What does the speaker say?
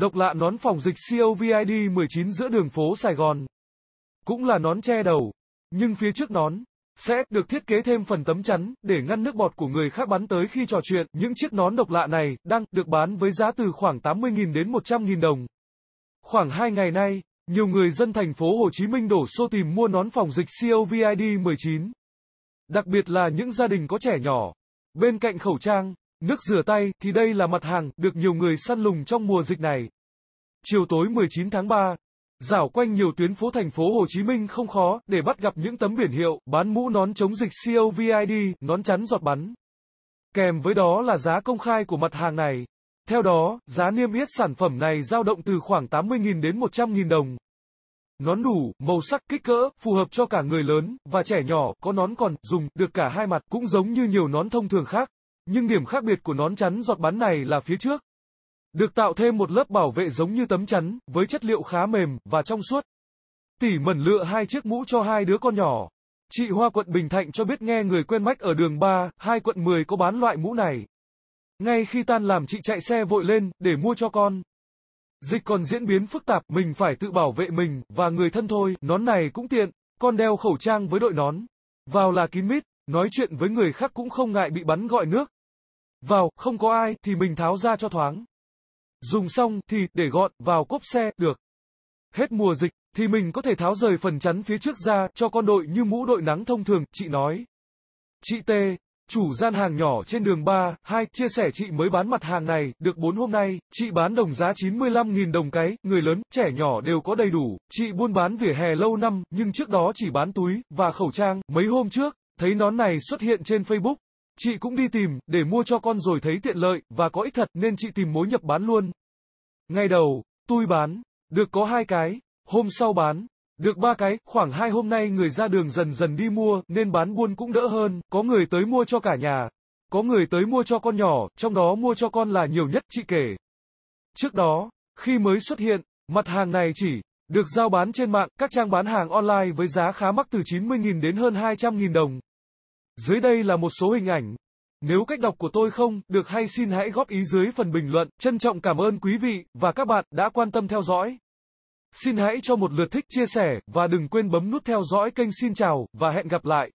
Độc lạ nón phòng dịch COVID 19 giữa đường phố Sài Gòn. Cũng là nón che đầu, nhưng phía trước nón sẽ được thiết kế thêm phần tấm chắn để ngăn nước bọt của người khác bắn tới khi trò chuyện. Những chiếc nón độc lạ này đang được bán với giá từ khoảng 80.000 đến 100.000 đồng. Khoảng 2 ngày nay, nhiều người dân thành phố Hồ Chí Minh đổ xô tìm mua nón phòng dịch COVID-19. Đặc biệt là những gia đình có trẻ nhỏ. Bên cạnh khẩu trang, Nước rửa tay thì đây là mặt hàng được nhiều người săn lùng trong mùa dịch này. Chiều tối 19 tháng 3, dạo quanh nhiều tuyến phố thành phố Hồ Chí Minh không khó để bắt gặp những tấm biển hiệu bán mũ nón chống dịch COVID, nón chắn giọt bắn. Kèm với đó là giá công khai của mặt hàng này. Theo đó, giá niêm yết sản phẩm này dao động từ khoảng 80.000 đến 100.000 đồng. Nón đủ, màu sắc kích cỡ, phù hợp cho cả người lớn và trẻ nhỏ, có nón còn dùng được cả hai mặt cũng giống như nhiều nón thông thường khác. Nhưng điểm khác biệt của nón chắn giọt bắn này là phía trước. Được tạo thêm một lớp bảo vệ giống như tấm chắn, với chất liệu khá mềm và trong suốt. Tỷ mẩn lựa hai chiếc mũ cho hai đứa con nhỏ. Chị Hoa quận Bình Thạnh cho biết nghe người quen mách ở đường 3, 2 quận 10 có bán loại mũ này. Ngay khi tan làm chị chạy xe vội lên, để mua cho con. Dịch còn diễn biến phức tạp, mình phải tự bảo vệ mình, và người thân thôi, nón này cũng tiện, con đeo khẩu trang với đội nón. Vào là kín mít, nói chuyện với người khác cũng không ngại bị bắn gọi nước. Vào, không có ai, thì mình tháo ra cho thoáng. Dùng xong, thì, để gọn, vào cốp xe, được. Hết mùa dịch, thì mình có thể tháo rời phần chắn phía trước ra, cho con đội như mũ đội nắng thông thường, chị nói. Chị T, chủ gian hàng nhỏ trên đường 3, 2, chia sẻ chị mới bán mặt hàng này, được 4 hôm nay, chị bán đồng giá 95.000 đồng cái, người lớn, trẻ nhỏ đều có đầy đủ, chị buôn bán vỉa hè lâu năm, nhưng trước đó chỉ bán túi, và khẩu trang, mấy hôm trước, thấy nón này xuất hiện trên Facebook, Chị cũng đi tìm, để mua cho con rồi thấy tiện lợi, và có ích thật, nên chị tìm mối nhập bán luôn. ngay đầu, tôi bán, được có hai cái, hôm sau bán, được ba cái, khoảng hai hôm nay người ra đường dần dần đi mua, nên bán buôn cũng đỡ hơn, có người tới mua cho cả nhà. Có người tới mua cho con nhỏ, trong đó mua cho con là nhiều nhất chị kể. Trước đó, khi mới xuất hiện, mặt hàng này chỉ được giao bán trên mạng, các trang bán hàng online với giá khá mắc từ 90.000 đến hơn 200.000 đồng. Dưới đây là một số hình ảnh. Nếu cách đọc của tôi không được hay xin hãy góp ý dưới phần bình luận. Trân trọng cảm ơn quý vị và các bạn đã quan tâm theo dõi. Xin hãy cho một lượt thích chia sẻ và đừng quên bấm nút theo dõi kênh xin chào và hẹn gặp lại.